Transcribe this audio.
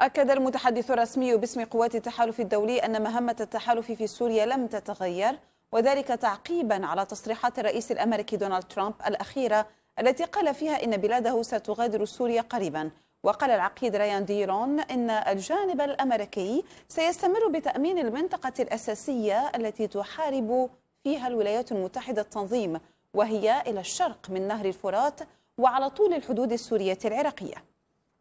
أكد المتحدث الرسمي باسم قوات التحالف الدولي أن مهمة التحالف في سوريا لم تتغير وذلك تعقيبا على تصريحات الرئيس الأمريكي دونالد ترامب الأخيرة التي قال فيها إن بلاده ستغادر سوريا قريبا وقال العقيد ريان ديرون إن الجانب الأمريكي سيستمر بتأمين المنطقة الأساسية التي تحارب فيها الولايات المتحدة التنظيم وهي إلى الشرق من نهر الفرات وعلى طول الحدود السورية العراقية